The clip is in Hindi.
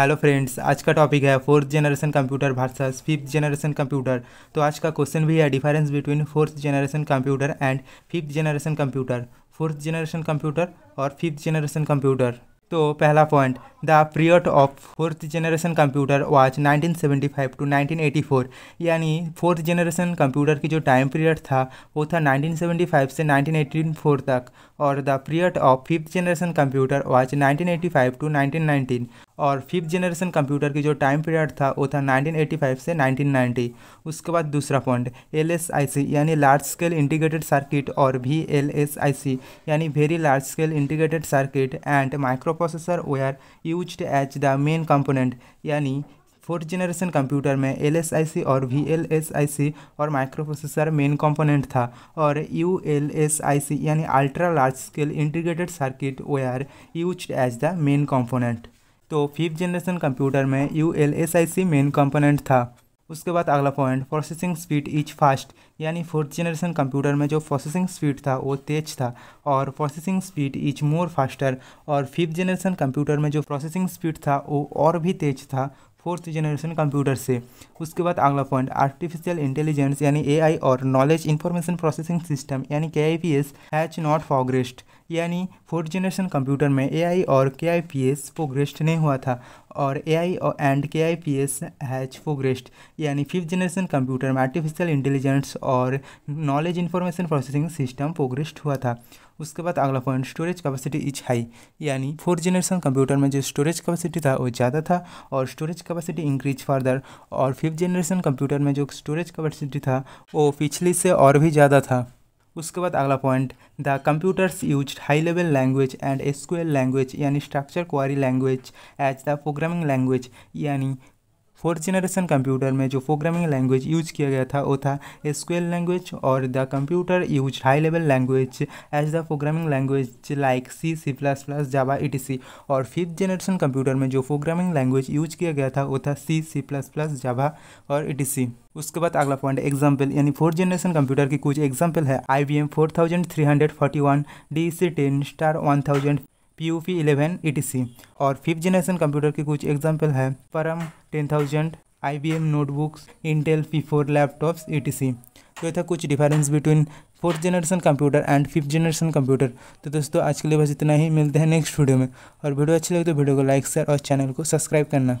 हेलो फ्रेंड्स आज का टॉपिक है fourth generation computer versus fifth generation computer तो आज का क्वेश्चन भी है difference between fourth generation computer and fifth generation computer fourth generation computer और फिफ्थ जनरेशन कंप्यूटर तो पहला point the period of fourth generation computer was 1975 to 1984 यानी फोर्थ जनरेशन कंप्यूटर की जो टाइम पीरियड था वो था 1975 से 1984 तक और the period of fifth generation computer was 1985 to 1919 और फिफ्थ जनरेशन कंप्यूटर की जो टाइम पीरियड था वो था 1985 से 1990 उसके बाद दूसरा पॉइंट एल यानी लार्ज स्केल इंटीग्रेटेड सर्किट और वी एल यानी very large scale integrated circuit and microprocessor are use as the main component यानी फोर्थ जनरेशन कंप्यूटर में एल और वी और माइक्रो प्रोसेसर मेन कंपोनेंट था और यू यानी ultra large scale integrated circuit were use as the main component तो फिफ्थ जनरेशन कंप्यूटर में U L S I C main component था उसके बाद अगला point processing speed is fast यानी फोर्थ जनरेशन कंप्यूटर में जो प्रोसेसिंग स्पीड था वो तेज था और processing speed is more faster और फिफ्थ जनरेशन कंप्यूटर में जो प्रोसेसिंग स्पीड था वो और भी तेज था फोर्थ जनरेशन कंप्यूटर से उसके बाद अगला पॉइंट आर्टिफिशियल इंटेलिजेंस यानी एआई और नॉलेज इन्फॉर्मेशन प्रोसेसिंग सिस्टम यानी K I P S has not progressed यानी फोर्थ जनरेशन कंप्यूटर में ए और के आई पी एस प्रोग्रेस्ड नहीं हुआ था और ए आई और and K I P S has progressed यानी फिफ्थ जनरेशन कंप्यूटर में आर्टिफिशियल इंटेलिजेंस और knowledge information processing system progressed हुआ था उसके बाद अगला point storage capacity is high यानी फोर्थ जनरेशन कंप्यूटर में जो स्टोरेज कैपेसिटी था वो ज़्यादा था और स्टोरेज कैपेसिटी इंक्रीज फर्दर और फिफ्थ जनरेशन कंप्यूटर में जो स्टोरेज कैपेसिटी था वो पिछली से और भी ज़्यादा था उसके बाद अगला point the computers use high level language and SQL language यानी structure query language as the programming language यानी फोर्थ जनरेशन कंप्यूटर में जो प्रोग्रामिंग लैंग्वेज यूज किया गया था वो था एसक्यूएल लैंग्वेज और the computer use high level language as the programming language like C C plus plus Java ई और फिफ्थ जनरेशन कंप्यूटर में जो प्रोग्रामिंग लैंग्वेज यूज किया गया था वो था सी सी प्लस प्लस जावा और ई उसके बाद अगला पॉइंट एग्जाम्पल यानी फोर्थ जनरेशन कंप्यूटर की कुछ एग्जाम्पल है I B M four thousand three hundred forty one D C ten star one thousand P U P eleven E T C और फिफ्थ जनरेशन कंप्यूटर के कुछ एग्जाम्पल है Param ten thousand I B M notebooks Intel P four laptops E T C तो ये था कुछ difference between fourth generation computer and fifth generation computer तो दोस्तों आज के लिए बस इतना ही मिलते हैं नेक्स्ट वीडियो में और वीडियो अच्छी लगे तो वीडियो को लाइक शेयर और चैनल को सब्सक्राइब करना